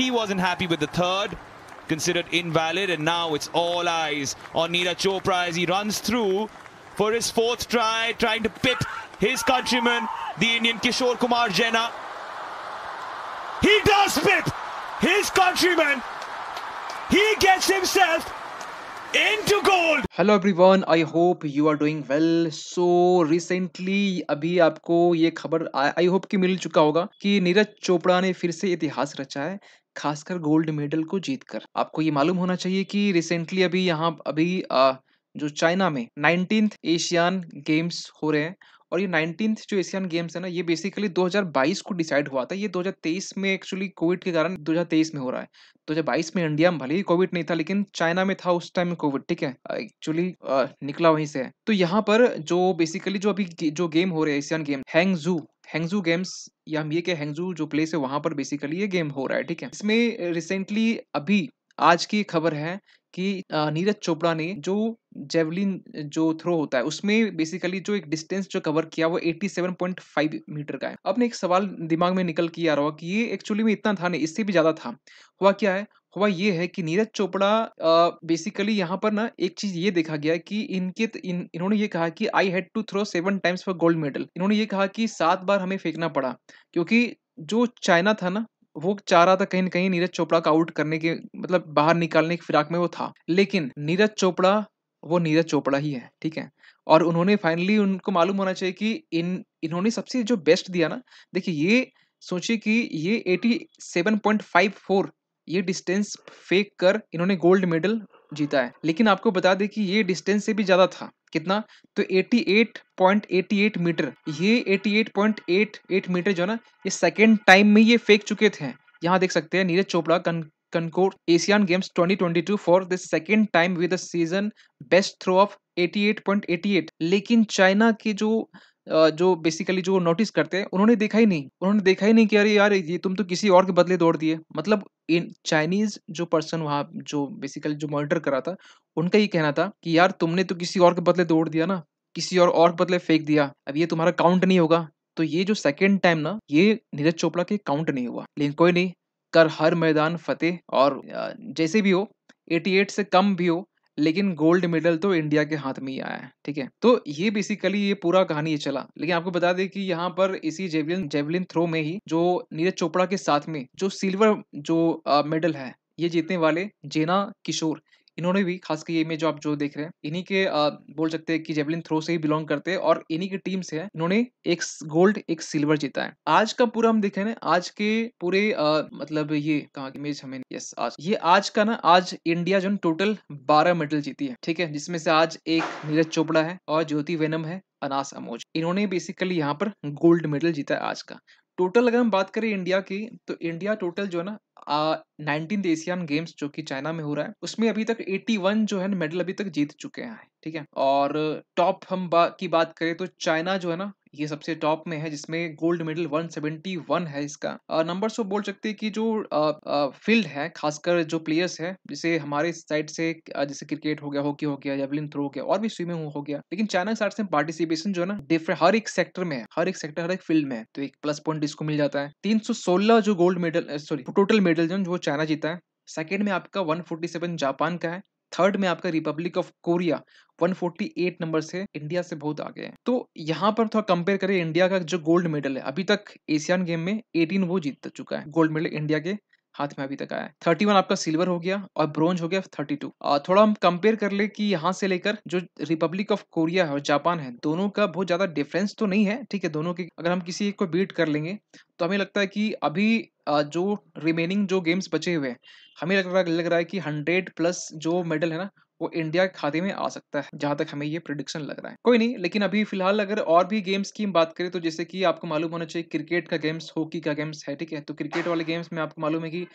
He wasn't happy with the third, considered invalid, and now it's all eyes on Neera Chopra as he runs through for his fourth try, trying to pip his countryman, the Indian Kishore Kumar Jena. He does pip his countryman. He gets himself into gold. Hello everyone, I hope you are doing well. So recently अभी आपको ये खबर I hope कि मिल चुका होगा कि नीरज चोपड़ा ने फिर से इतिहास रचा है खासकर गोल्ड मेडल को जीतकर आपको ये मालूम होना चाहिए कि रिसेंटली अभी यहाँ अभी आ, जो चाइना में नाइनटीन एशियन गेम्स हो रहे हैं और ये नाइनटीन जो एशियन गेम्स है ना ये बेसिकली 2022 को डिसाइड हुआ था ये 2023 में एक्चुअली कोविड के कारण 2023 में हो रहा है 2022 में इंडिया में भले ही कोविड नहीं था लेकिन चाइना में था उस टाइम कोविड ठीक है एक्चुअली निकला वहीं से तो यहाँ पर जो बेसिकली जो अभी जो गेम हो रहे हैं एशियन गेम हैंग जू हैंगजू गेम्स या हम ये क्या हैंगजू जो प्लेस है वहाँ पर बेसिकली ये गेम हो रहा है ठीक है इसमें रिसेंटली अभी आज की खबर है कि नीरज चोपड़ा ने जो जेवलिन जो थ्रो होता है उसमें बेसिकली जो एक डिस्टेंस जो कवर किया वो 87.5 मीटर का है अपने एक सवाल दिमाग में निकल के आ रहा हुआ कि ये एक्चुअली में इतना था नहीं इससे भी ज़्यादा था हुआ क्या है हुआ ये है कि नीरज चोपड़ा बेसिकली यहाँ पर ना एक चीज ये देखा गया कि इनके इन, इन्होंने ये कहा कि I had to throw seven times for gold medal इन्होंने ये कहा कि सात बार हमें फेंकना पड़ा क्योंकि जो चाइना था ना वो चाह रहा था कहीं ना कहीं नीरज चोपड़ा का आउट करने के मतलब बाहर निकालने के फिराक में वो था लेकिन नीरज चोपड़ा वो नीरज चोपड़ा ही है ठीक है और उन्होंने फाइनली उनको मालूम होना चाहिए कि इन इन्होंने सबसे जो बेस्ट दिया ना देखिए ये सोचिए कि ये 87.54 ये डिस्टेंस फेंक कर इन्होंने गोल्ड मेडल जीता है लेकिन आपको बता दें कि ये डिस्टेंस से भी ज़्यादा था कितना तो 88.88 मीटर ये 88.88 मीटर जो है ना ये सेकेंड टाइम में ये फेंक चुके थे यहाँ देख सकते हैं नीरज चोपड़ा कन conquer Asian Games 2022 for the second time with the season best throw of 88.88 लेकिन चाइना के जो जो बेसिकली जो नोटिस करते हैं उन्होंने देखा ही नहीं उन्होंने देखा ही नहीं कि अरे यार ये तुम तो किसी और के बदले दौड़ दिए मतलब इन चाइनीज जो पर्सन वहाँ जो बेसिकली जो मॉनिटर करा था उनका ये कहना था कि यार तुमने तो किसी और के बदले दौड़ दिया ना किसी और और बदले फेंक दिया अब ये तुम्हारा काउंट नहीं होगा तो ये जो सेकेंड टाइम ना ये नीरज चोपड़ा के काउंट नहीं हुआ लेकिन कोई नहीं कर हर मैदान फतेह और जैसे भी हो 88 से कम भी हो लेकिन गोल्ड मेडल तो इंडिया के हाथ में ही आया है ठीक है तो ये बेसिकली ये पूरा कहानी ये चला लेकिन आपको बता दें कि यहाँ पर इसी जेवलिन जेवलिन थ्रो में ही जो नीरज चोपड़ा के साथ में जो सिल्वर जो मेडल है ये जीतने वाले जेना किशोर इन्होंने भी खास कर ये इमेज आप जो देख रहे हैं इन्हीं के आ, बोल सकते हैं कि जेवलिन थ्रो से ही बिलोंग करते हैं और इन्हीं की टीम से इन्होंने एक गोल्ड एक सिल्वर जीता है आज का पूरा हम देखे ना आज के पूरे आ, मतलब ये कहा इमेज हमें यस आज ये आज का ना आज इंडिया जो टोटल बारह मेडल जीती है ठीक है जिसमें से आज एक नीरज चोपड़ा है और ज्योति वेनम है अनास अमोज इन्होंने बेसिकली यहाँ पर गोल्ड मेडल जीता है आज का टोटल अगर हम बात करें इंडिया की तो इंडिया टोटल जो है ना नाइनटीन एशियन गेम्स जो कि चाइना में हो रहा है उसमें अभी तक 81 जो है ना मेडल अभी तक जीत चुके हैं ठीक है और टॉप हम बा, की बात करें तो चाइना जो है ना ये सबसे टॉप में है जिसमें गोल्ड मेडल 171 है इसका नंबर तो बोल सकते हैं कि जो फील्ड है खासकर जो प्लेयर्स है जैसे हमारे साइड से जैसे क्रिकेट हो गया हॉकी हो गया जेवलिन थ्रो हो गया और भी स्विमिंग हो गया लेकिन चाइना साइड से पार्टिसिपेशन जो है ना डिफरेंट हर एक सेक्टर में है हर एक सेक्टर हर एक फील्ड में है तो एक प्लस पॉइंट इसको मिल जाता है तीन जो gold medal sorry total medal जो चाइना जीता है सेकेंड में आपका 147 जापान का है थर्ड में आपका रिपब्लिक ऑफ कोरिया 148 नंबर से इंडिया से बहुत आगे है तो यहाँ पर थोड़ा कंपेयर करें इंडिया का जो गोल्ड मेडल है अभी तक एशियन गेम में 18 वो जीत चुका है गोल्ड मेडल इंडिया के हाथ में अभी तक आया थर्टी वन आपका सिल्वर हो गया और ब्रॉन्ज हो गया थर्टी टू थोड़ा हम कंपेयर कर ले कि यहाँ से लेकर जो रिपब्लिक ऑफ कोरिया है और जापान है दोनों का बहुत ज्यादा डिफरेंस तो नहीं है ठीक है दोनों के अगर हम किसी एक को बीट कर लेंगे तो हमें लगता है कि अभी जो रिमेनिंग जो गेम्स बचे हुए हैं हमें लग रहा लग रहा है कि हंड्रेड प्लस जो मेडल है ना वो इंडिया के खाते में आ सकता है जहां तक हमें ये प्रिडिक्शन लग रहा है कोई नहीं लेकिन अभी फिलहाल अगर और भी गेम्स की बात करें तो जैसे कि आपको मालूम होना चाहिए क्रिकेट का गेम्स हॉकी का गेम्स है ठीक है तो क्रिकेट वाले गेम्स में आपको मालूम है कि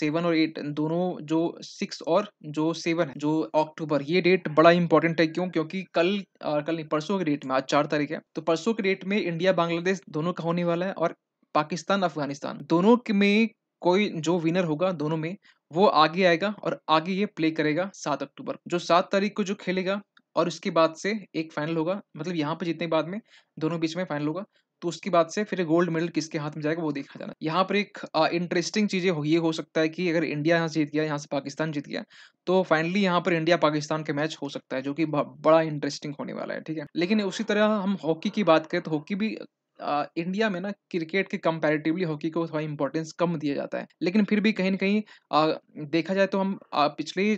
सेवन और एट दोनों जो सिक्स और जो सेवन है जो अक्टूबर ये डेट बड़ा इंपॉर्टेंट है क्यों क्योंकि कल आ, कल नहीं परसों के डेट में आज चार तारीख है तो परसों के डेट में इंडिया बांग्लादेश दोनों का होने वाला है और पाकिस्तान अफगानिस्तान दोनों में कोई जो विनर होगा दोनों में वो आगे आएगा और आगे ये प्ले करेगा सात अक्टूबर जो सात तारीख को जो खेलेगा और उसके बाद से एक फाइनल होगा मतलब यहाँ पर जीतने के बाद में दोनों बीच में फाइनल होगा तो उसके बाद से फिर गोल्ड मेडल किसके हाथ में जाएगा वो देखा जाना यहाँ पर एक इंटरेस्टिंग चीज़ें ये हो सकता है कि अगर इंडिया यहाँ जीत गया यहाँ से पाकिस्तान जीत गया तो फाइनली यहाँ पर इंडिया पाकिस्तान के मैच हो सकता है जो कि बड़ा इंटरेस्टिंग होने वाला है ठीक है लेकिन उसी तरह हम हॉकी की बात करें तो हॉकी भी इंडिया में ना क्रिकेट के कंपैरेटिवली हॉकी को थोड़ा इंपॉर्टेंस कम दिया जाता है लेकिन फिर भी कहीं ना कहीं देखा जाए तो हम पिछले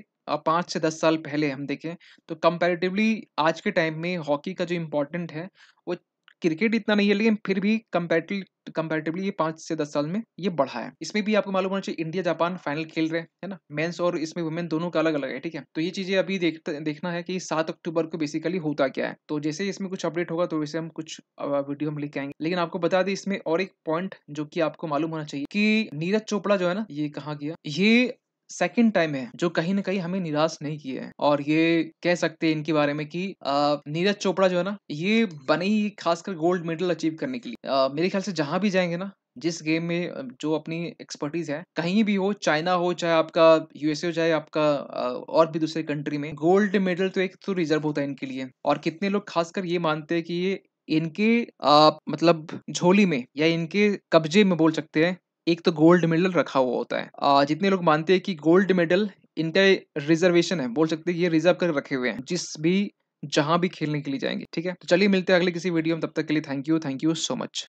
पाँच से दस साल पहले हम देखें तो कंपैरेटिवली आज के टाइम में हॉकी का जो इम्पोर्टेंट है वो क्रिकेट इतना नहीं है लेकिन फिर भी कंपेरेटिवली ये पांच से दस साल में ये बढ़ा है इसमें भी आपको मालूम होना चाहिए इंडिया जापान फाइनल खेल रहे हैं ना मेंस और इसमें वुमेन दोनों का अलग अलग है ठीक है तो ये चीजें अभी देख, देखना है कि सात अक्टूबर को बेसिकली होता क्या है तो जैसे इसमें कुछ अपडेट होगा तो वैसे हम कुछ वीडियो हम लेके आएंगे लेकिन आपको बता दें इसमें और एक पॉइंट जो की आपको मालूम होना चाहिए की नीरज चोपड़ा जो है ना ये कहा गया ये सेकेंड टाइम है जो कहीं ना कहीं हमें निराश नहीं किए हैं और ये कह सकते हैं इनके बारे में कि नीरज चोपड़ा जो है ना ये बने ही खासकर गोल्ड मेडल अचीव करने के लिए आ, मेरे ख्याल से जहां भी जाएंगे ना जिस गेम में जो अपनी एक्सपर्टीज है कहीं भी हो चाइना हो चाहे आपका यूएसए हो चाहे आपका और भी दूसरे कंट्री में गोल्ड मेडल तो एक तो रिजर्व होता है इनके लिए और कितने लोग खासकर ये मानते हैं कि ये इनके आ, मतलब झोली में या इनके कब्जे में बोल सकते हैं एक तो गोल्ड मेडल रखा हुआ होता है जितने लोग मानते हैं कि गोल्ड मेडल इनका रिजर्वेशन है बोल सकते हैं ये रिजर्व कर रखे हुए हैं जिस भी जहां भी खेलने के लिए जाएंगे ठीक है तो चलिए मिलते हैं अगले किसी वीडियो में तब तक के लिए thank you thank you so much